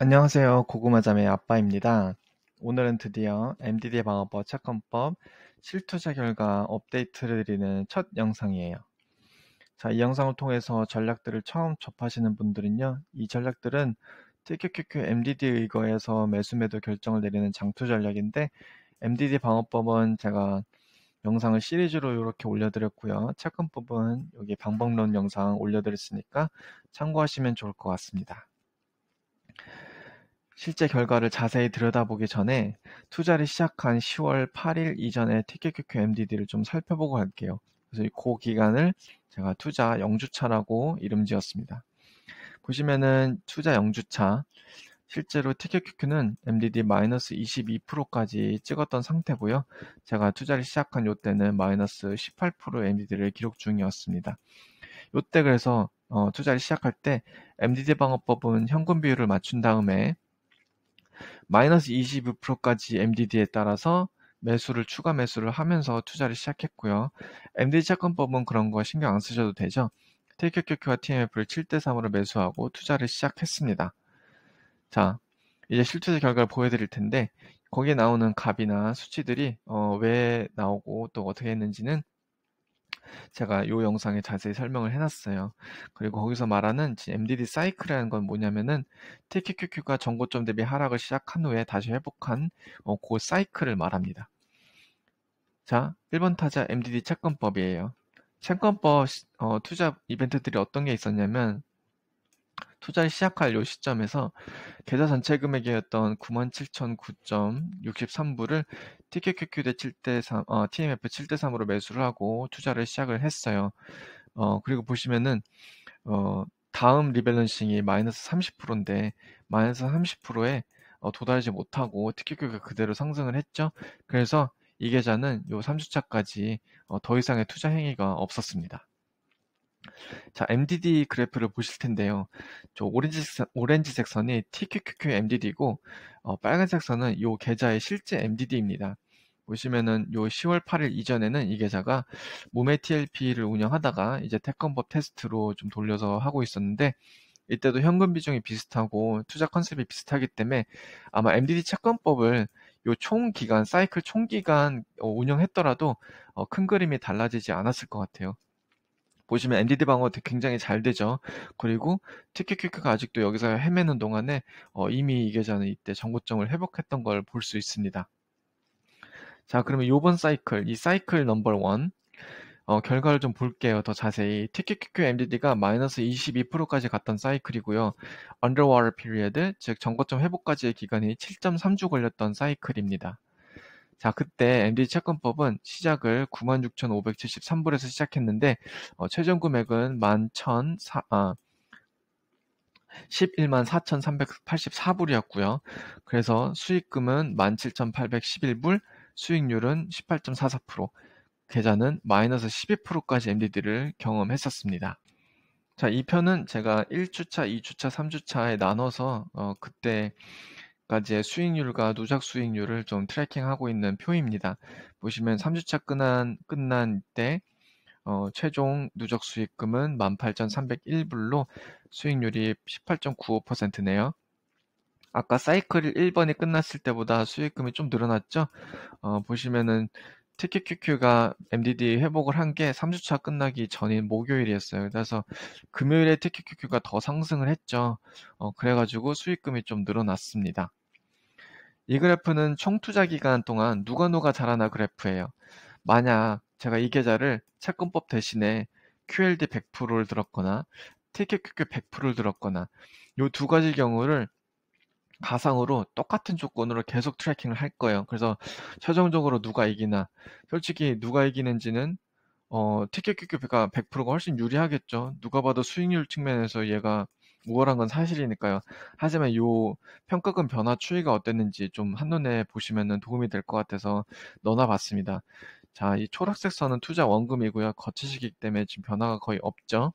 안녕하세요. 고구마자매 아빠입니다. 오늘은 드디어 MDD 방어법 착건법 실투자 결과 업데이트를 드리는 첫 영상이에요. 자, 이 영상을 통해서 전략들을 처음 접하시는 분들은요. 이 전략들은 TQQQ MDD 의거에서 매수매도 결정을 내리는 장투 전략인데 MDD 방어법은 제가 영상을 시리즈로 이렇게 올려드렸고요. 착건법은 여기 방법론 영상 올려드렸으니까 참고하시면 좋을 것 같습니다. 실제 결과를 자세히 들여다보기 전에 투자를 시작한 10월 8일 이전에 티켓큐큐 MDD를 좀 살펴보고 갈게요. 그래서 그 기간을 제가 투자 영주차라고 이름 지었습니다. 보시면은 투자 영주차 실제로 티켓큐큐는 MDD 마이너스 22%까지 찍었던 상태고요. 제가 투자를 시작한 요때는 마이너스 18% MDD를 기록 중이었습니다. 요때 그래서 어, 투자를 시작할 때 MDD 방어법은 현금 비율을 맞춘 다음에 마이너스 22%까지 MDD에 따라서 매수를 추가 매수를 하면서 투자를 시작했고요. MDD 채권법은 그런 거 신경 안 쓰셔도 되죠. TQQQ와 TMF를 7대 3으로 매수하고 투자를 시작했습니다. 자, 이제 실투자 결과를 보여드릴 텐데 거기에 나오는 값이나 수치들이 어, 왜 나오고 또 어떻게 했는지는 제가 이 영상에 자세히 설명을 해놨어요. 그리고 거기서 말하는 MDD 사이클이라는 건 뭐냐면은 TQQQ가 전고점 대비 하락을 시작한 후에 다시 회복한 어, 그 사이클을 말합니다. 자, 1번 타자 MDD 채권법이에요. 채권법 어, 투자 이벤트들이 어떤 게 있었냐면 투자를 시작할 요 시점에서 계좌 전체 금액의었던 97,009.63불을 TQQQ 대 7대3, 어, TMF 7대3으로 매수를 하고 투자를 시작을 했어요. 어, 그리고 보시면은, 어, 다음 리밸런싱이 마이너스 30%인데, 마이너스 30%에 어, 도달하지 못하고 TQQ가 그대로 상승을 했죠. 그래서 이 계좌는 요 3주차까지 어, 더 이상의 투자 행위가 없었습니다. 자, MDD 그래프를 보실 텐데요. 저 오렌지색, 오렌지색 선이 TQQQ MDD고, 어, 빨간색 선은 이 계좌의 실제 MDD입니다. 보시면은 요 10월 8일 이전에는 이 계좌가 몸의 TLP를 운영하다가 이제 태권법 테스트로 좀 돌려서 하고 있었는데, 이때도 현금 비중이 비슷하고 투자 컨셉이 비슷하기 때문에 아마 MDD 채권법을 요총 기간, 사이클 총 기간 어, 운영했더라도 어, 큰 그림이 달라지지 않았을 것 같아요. 보시면 NDD 방어 굉장히 잘 되죠. 그리고 티 q q q 가 아직도 여기서 헤매는 동안에 어, 이미 이 계좌는 이때 전고점을 회복했던 걸 볼 수 있습니다. 자, 그러면 이번 사이클, 이 사이클 넘버 원 어, 결과를 좀 볼게요. 더 자세히. 티 q q q MDD가 마이너스 22%까지 갔던 사이클이고요. 언더워터 피리어드, 즉 전고점 회복까지의 기간이 7.3주 걸렸던 사이클입니다. 자, 그때 MD 채권법은 시작을 96,573불에서 시작했는데 어, 최종 금액은 11,000 아, 1 1 4,384불이었고요. 그래서 수익금은 17,811불, 수익률은 18.44%, 계좌는 마이너스 12%까지 MDD를 경험했었습니다. 자, 이 편은 제가 1주차, 2주차, 3주차에 나눠서 어, 그때 까지의 수익률과 누적 수익률을 좀 트래킹하고 있는 표입니다. 보시면 3주차 끝난, 끝난 때 어, 최종 누적 수익금은 18,301불로 수익률이 18.95%네요. 아까 사이클 1번이 끝났을 때보다 수익금이 좀 늘어났죠? 어, 보시면은 TQQQ가 MDD 회복을 한 게 3주차 끝나기 전인 목요일이었어요. 그래서 금요일에 TQQQ가 더 상승을 했죠. 어, 그래가지고 수익금이 좀 늘어났습니다. 이 그래프는 총 투자 기간 동안 누가 누가 잘하나 그래프예요. 만약 제가 이 계좌를 채권법 대신에 QLD 100%를 들었거나 TKQQ 100%를 들었거나 이 두 가지 경우를 가상으로 똑같은 조건으로 계속 트래킹을 할 거예요. 그래서 최종적으로 누가 이기나 솔직히 누가 이기는지는 어, TKQQ가 100%가 훨씬 유리하겠죠. 누가 봐도 수익률 측면에서 얘가 우월한 건 사실이니까요. 하지만 요 평가금 변화 추이가 어땠는지 좀 한눈에 보시면 도움이 될 것 같아서 넣어놔 봤습니다. 자, 이 초록색 선은 투자 원금이고요. 거치시기 때문에 지금 변화가 거의 없죠.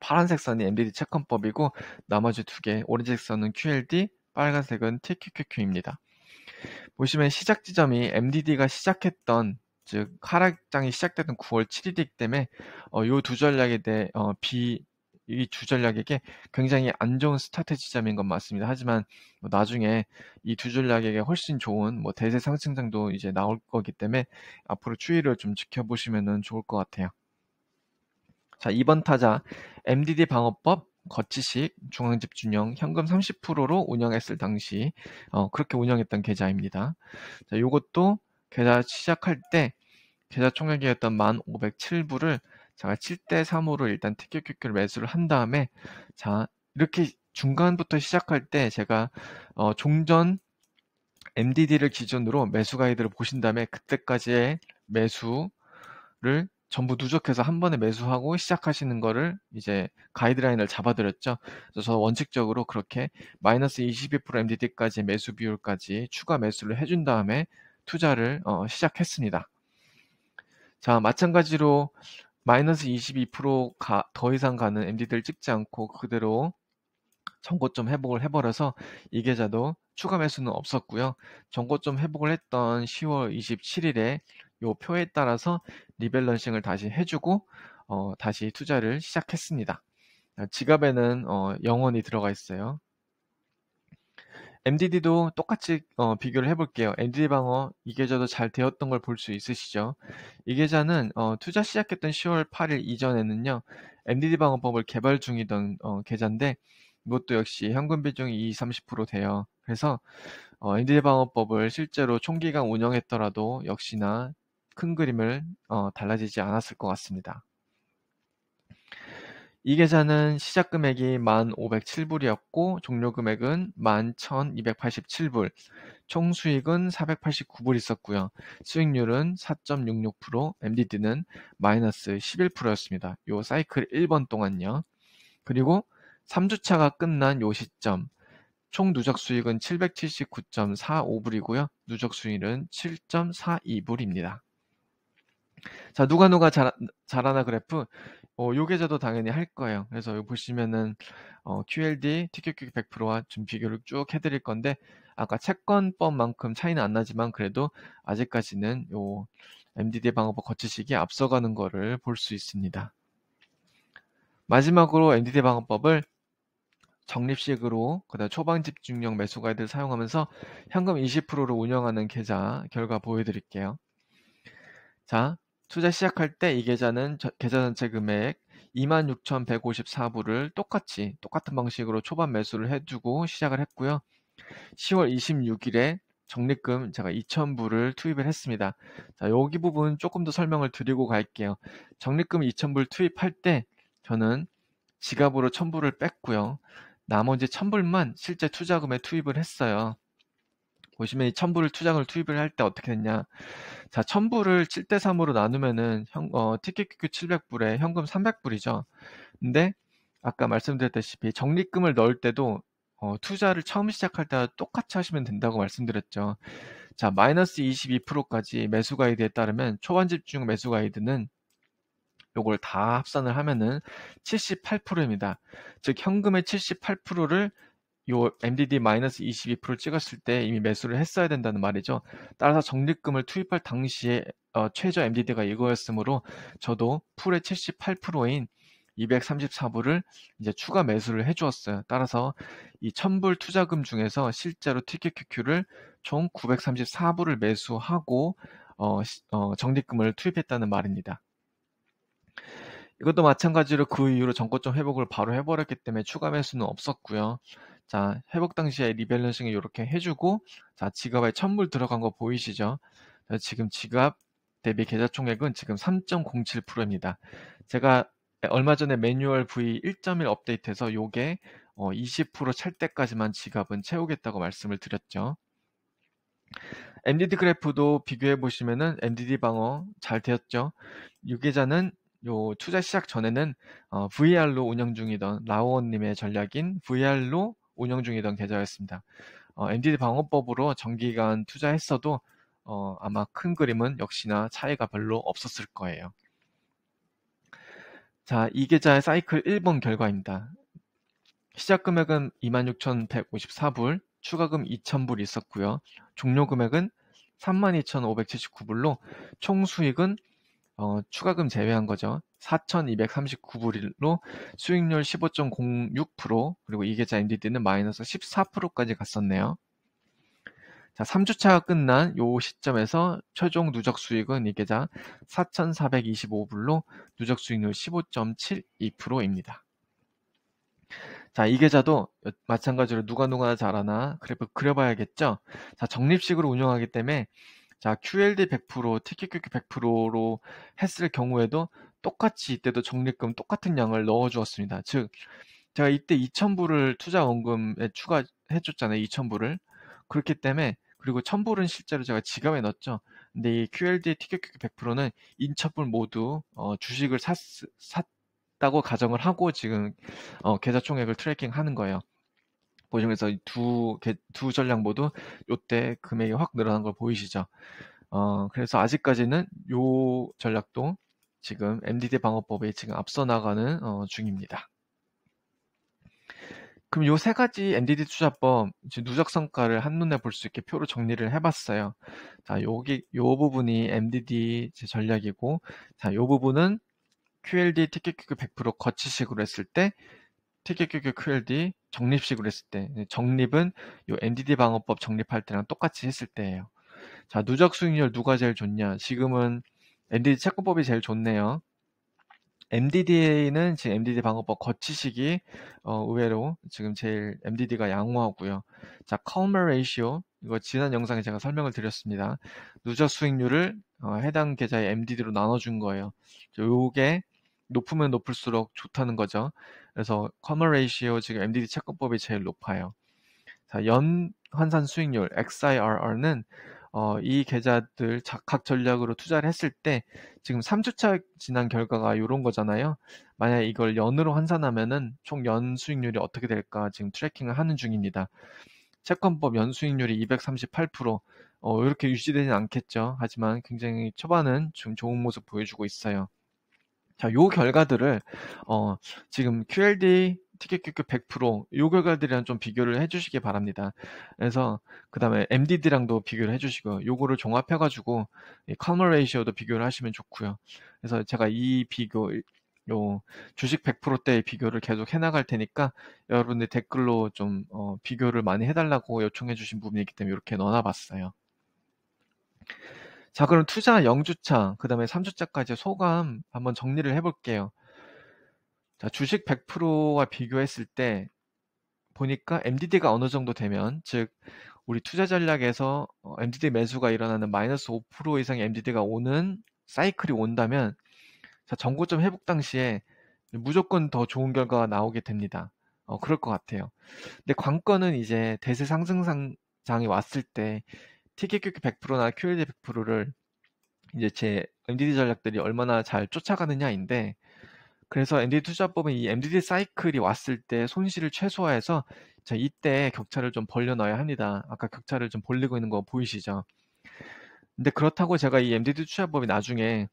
파란색 선이 MDD 채권법이고 나머지 두 개, 오렌지색 선은 QLD, 빨간색은 TQQQ입니다. 보시면 시작 지점이 MDD가 시작했던 즉 하락장이 시작되던 9월 7일이기 때문에 어, 요 두 전략에 대해 어, 비 이주 전략에게 굉장히 안 좋은 스타트 지점인 건 맞습니다. 하지만 뭐 나중에 이 두 전략에게 훨씬 좋은 뭐 대세 상승장도 이제 나올 거기 때문에 앞으로 추이를 좀 지켜보시면 좋을 것 같아요. 자, 2번 타자 MDD 방어법 거치식 중앙집준형 현금 30%로 운영했을 당시 어, 그렇게 운영했던 계좌입니다. 자, 요것도 계좌 시작할 때 계좌 총액이었던 1,507불을 제가 7대 3으로 일단 티켓큐큐를 매수를 한 다음에 자 이렇게 중간부터 시작할 때 제가 어, 종전 MDD를 기준으로 매수 가이드를 보신 다음에 그때까지의 매수를 전부 누적해서 한 번에 매수하고 시작하시는 거를 이제 가이드라인을 잡아드렸죠. 그래서 원칙적으로 그렇게 마이너스 22% MDD까지 매수 비율까지 추가 매수를 해준 다음에 투자를 어, 시작했습니다. 자, 마찬가지로 마이너스 22%더 이상 가는 MD들 찍지 않고 그대로 전고점 회복을 해버려서 이 계좌도 추가 매수는 없었고요. 전고점 회복을 했던 10월 27일에 이 표에 따라서 리밸런싱을 다시 해주고 어, 다시 투자를 시작했습니다. 아, 지갑에는 어, 영원이 들어가 있어요. MDD도 똑같이 어, 비교를 해볼게요. MDD 방어 이 계좌도 잘 되었던 걸 볼 수 있으시죠. 이 계좌는 어, 투자 시작했던 10월 8일 이전에는요. MDD 방어법을 개발 중이던 어, 계좌인데 이것도 역시 현금 비중이 2, 0 30% 돼요. 그래서 어, MDD 방어법을 실제로 총기간 운영했더라도 역시나 큰 그림을 어, 달라지지 않았을 것 같습니다. 이 계좌는 시작 금액이 만5 0 7 불이었고 종료 금액은 1 1 2 8 7불총 수익은 4 8 9불 있었고요. 수익률은 4.66%, MDD는 마이너스 1 1였습니다요 사이클 1번 동안요. 그리고 3주차가 끝난 요 시점 총 누적 수익은 7 7 9 4 5 불이고요 누적 수익은 7 4 2 불입니다 자, 누가 누가 잘, 잘하나 그래프 어, 요게좌도 당연히 할 거예요. 그래서 여기 보시면은 어, QLD, TQQ 100%와 좀 비교를 쭉 해드릴 건데 아까 채권법만큼 차이는 안 나지만 그래도 아직까지는 요 MDD 방어법 거치시기에 앞서가는 거를 볼 수 있습니다. 마지막으로 MDD 방어법을 적립식으로 그다음 초반 집중력 매수 가이드를 사용하면서 현금 20%를 운영하는 계좌 결과 보여드릴게요. 자, 투자 시작할 때 이 계좌는 저, 계좌 전체 금액 26,154불을 똑같이 똑같은 방식으로 초반 매수를 해주고 시작을 했고요. 10월 26일에 적립금 제가 2,000불을 투입을 했습니다. 자, 여기 부분 조금 더 설명을 드리고 갈게요. 적립금 2,000불 투입할 때 저는 지갑으로 1,000불을 뺐고요. 나머지 1,000불만 실제 투자금에 투입을 했어요. 보시면 이 천불을 투장을 투입을 할 때 어떻게 됐냐. 자, 천불을 7대 3으로 나누면은 현, 어, 티켓큐큐 700불에 현금 300불이죠. 근데 아까 말씀드렸다시피 적립금을 넣을 때도 어, 투자를 처음 시작할 때와 똑같이 하시면 된다고 말씀드렸죠. 자, 마이너스 22%까지 매수 가이드에 따르면 초반 집중 매수 가이드는 요걸 다 합산을 하면은 78%입니다. 즉 현금의 78%를 요 MDD-22%를 찍었을 때 이미 매수를 했어야 된다는 말이죠. 따라서 적립금을 투입할 당시에 어, 최저 MDD가 이거였으므로 저도 풀의 78%인 234불을 이제 추가 매수를 해주었어요. 따라서 이 1000불 투자금 중에서 실제로 티켓QQ를 총 934불을 매수하고 어, 어, 적립금을 투입했다는 말입니다. 이것도 마찬가지로 그 이후로 정권적 회복을 바로 해버렸기 때문에 추가 매수는 없었고요. 자, 회복 당시에 리밸런싱을 이렇게 해주고, 자, 지갑에 천불 들어간 거 보이시죠? 자, 지금 지갑 대비 계좌 총액은 지금 3.07%입니다. 제가 얼마 전에 매뉴얼 V 1.1 업데이트해서 요게 어, 20%찰 때까지만 지갑은 채우겠다고 말씀을 드렸죠. MDD 그래프도 비교해 보시면은 MDD 방어 잘 되었죠. 유계자는 요 투자 시작 전에는 어, VR로 운영 중이던 라오원님의 전략인 VR로 운영 중이던 계좌였습니다. 어, MDD 방어법으로 정기간 투자했어도 어, 아마 큰 그림은 역시나 차이가 별로 없었을 거예요. 자, 이 계좌의 사이클 1번 결과입니다. 시작 금액은 26,154불, 추가금 2,000불이 있었고요. 종료 금액은 32,579불로 총 수익은 어, 추가금 제외한 거죠. 4,239불로 수익률 15.06% 그리고 이계좌 MDD는 마이너스 14%까지 갔었네요. 자, 3주차가 끝난 요 시점에서 최종 누적 수익은 이 계좌 4,425불로 누적 수익률 15.72%입니다. 자, 이 계좌도 마찬가지로 누가 누가 잘하나 그래프 그려봐야겠죠? 자, 적립식으로 운영하기 때문에 자, QLD 100%, TQQQ 100%로 했을 경우에도 똑같이 이때도 적립금 똑같은 양을 넣어 주었습니다. 즉 제가 이때 2,000불을 투자 원금에 추가해 줬잖아요. 2,000불을. 그렇기 때문에 그리고 1,000불은 실제로 제가 지갑에 넣었죠. 근데 이 QLD TQQQ 100%는 인0불 모두 어, 주식을 샀, 샀다고 가정을 하고 지금 어, 계좌 총액을 트래킹하는 거예요. 보시면서 두, 두 전략 모두 요때 금액이 확 늘어난 걸 보이시죠. 어, 그래서 아직까지는 요 전략도 지금 MDD 방어법에 지금 앞서 나가는 어, 중입니다. 그럼 요 세 가지 MDD 투자법 누적 성과를 한눈에 볼 수 있게 표로 정리를 해봤어요. 자, 여기 요 부분이 MDD 제 전략이고, 자, 요 부분은 QLD, TQQQ 100% 거치식으로 했을 때 퇴계교교 QLD 정립식으로 했을 때 정립은 요 NDD 방어법 정립할 때랑 똑같이 했을 때예요. 자 누적 수익률 누가 제일 좋냐? 지금은 MDD 채권법이 제일 좋네요. MDDA는 지금 MDD 방어법 거치식이 어, 의외로 지금 제일 MDD가 양호하고요. 자, Calmer Ratio 이거 지난 영상에 제가 설명을 드렸습니다. 누적 수익률을 어, 해당 계좌의 MDD로 나눠준 거예요. 요게 높으면 높을수록 좋다는 거죠. 그래서 커머 레이시오 지금 MDD 채권법이 제일 높아요. 자, 연 환산 수익률 XIRR는 어, 이 계좌들 각 전략으로 투자를 했을 때 지금 3주차 지난 결과가 이런 거잖아요. 만약 이걸 연으로 환산하면은 총 연 수익률이 어떻게 될까 지금 트래킹을 하는 중입니다. 채권법 연 수익률이 238% 어, 이렇게 유지되진 않겠죠. 하지만 굉장히 초반은 좀 좋은 모습 보여주고 있어요. 자, 요 결과들을 어, 지금 QLD 티켓QQ 100%요 결과들이랑 좀 비교를 해주시기 바랍니다. 그래서 그 다음에 MDD랑도 비교를 해주시고 요거를 종합해가지고 커머 레이시오도 비교를 하시면 좋고요. 그래서 제가 이 비교 요 주식 1 0 0때의 비교를 계속 해나갈 테니까 여러분들 댓글로 좀 어, 비교를 많이 해달라고 요청해주신 부분이기 때문에 이렇게 넣어놨봤어요. 자, 그럼 투자 0주차, 그 다음에 3주차까지 소감 한번 정리를 해볼게요. 자, 주식 100%와 비교했을 때 보니까 MDD가 어느 정도 되면, 즉, 우리 투자 전략에서 MDD 어, 매수가 일어나는 마이너스 5% 이상의 MDD가 오는 사이클이 온다면, 자, 정고점 회복 당시에 무조건 더 좋은 결과가 나오게 됩니다. 어, 그럴 것 같아요. 근데 관건은 이제 대세 상승장이 상 왔을 때 TKQQ 100%나 QLD 100%를 이제 제 MDD 전략들이 얼마나 잘 쫓아가느냐인데 그래서 MDD 투자법은 이 MDD 사이클이 왔을 때 손실을 최소화해서 자 이때 격차를 좀 벌려놔야 합니다. 아까 격차를 좀 벌리고 있는 거 보이시죠? 근데 그렇다고 제가 이 MDD 투자법이 나중에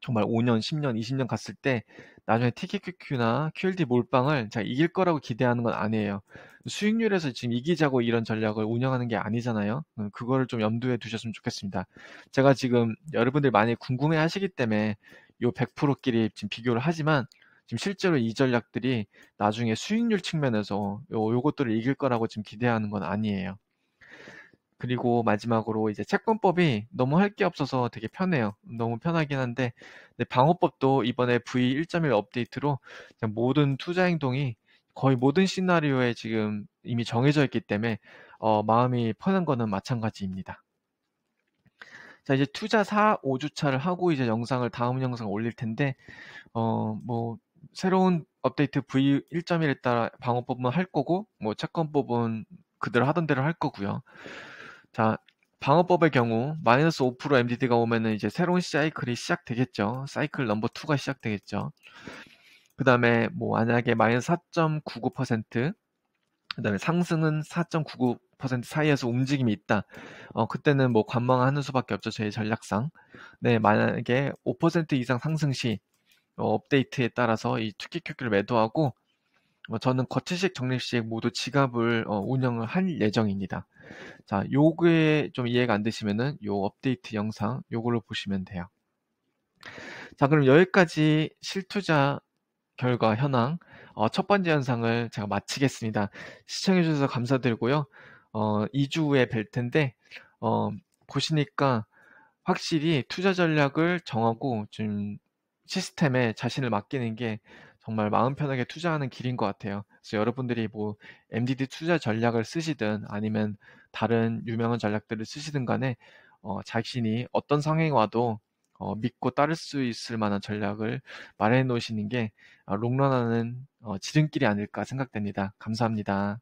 정말 5년, 10년, 20년 갔을 때 나중에 TQQQ나 QLD 몰빵을 자 이길 거라고 기대하는 건 아니에요. 수익률에서 지금 이기자고 이런 전략을 운영하는 게 아니잖아요. 음, 그거를 좀 염두에 두셨으면 좋겠습니다. 제가 지금 여러분들 많이 궁금해 하시기 때문에 이 100%끼리 지금 비교를 하지만 지금 실제로 이 전략들이 나중에 수익률 측면에서 요, 요것들을 이길 거라고 지금 기대하는 건 아니에요. 그리고 마지막으로 이제 채권법이 너무 할 게 없어서 되게 편해요. 너무 편하긴 한데 방어법도 이번에 V1.1 업데이트로 모든 투자 행동이 거의 모든 시나리오에 지금 이미 정해져 있기 때문에 어, 마음이 편한 거는 마찬가지입니다. 자 이제 투자 4, 5주차를 하고 이제 영상을 다음 영상 올릴 텐데 어뭐 새로운 업데이트 V1.1에 따라 방어법은 할 거고 뭐 채권법은 그대로 하던 대로 할 거고요. 자, 방어법의 경우 마이너스 5% MDD가 오면은 이제 새로운 사이클이 시작되겠죠. 사이클 넘버 2가 시작되겠죠. 그 다음에 뭐 만약에 마이너스 4.99%, 그 다음에 상승은 4.99% 사이에서 움직임이 있다. 어, 그때는 뭐 관망하는 수밖에 없죠. 저희 전략상. 네, 만약에 5% 이상 상승 시 어, 업데이트에 따라서 이 투기큐큐를 매도하고 뭐 저는 거치식, 적립식 모두 지갑을 어, 운영을 할 예정입니다. 자, 요게 좀 이해가 안 되시면은 요 업데이트 영상 요거를 보시면 돼요. 자, 그럼 여기까지 실투자 결과 현황 어, 첫 번째 현상을 제가 마치겠습니다. 시청해주셔서 감사드리고요. 어, 2주 후에 뵐 텐데 어, 보시니까 확실히 투자 전략을 정하고 좀 시스템에 자신을 맡기는 게 정말 마음 편하게 투자하는 길인 것 같아요. 그래서 여러분들이 뭐 MDD 투자 전략을 쓰시든 아니면 다른 유명한 전략들을 쓰시든 간에 어, 자신이 어떤 상황이 와도 어, 믿고 따를 수 있을 만한 전략을 마련해 놓으시는 게 아, 롱런하는 어, 지름길이 아닐까 생각됩니다. 감사합니다.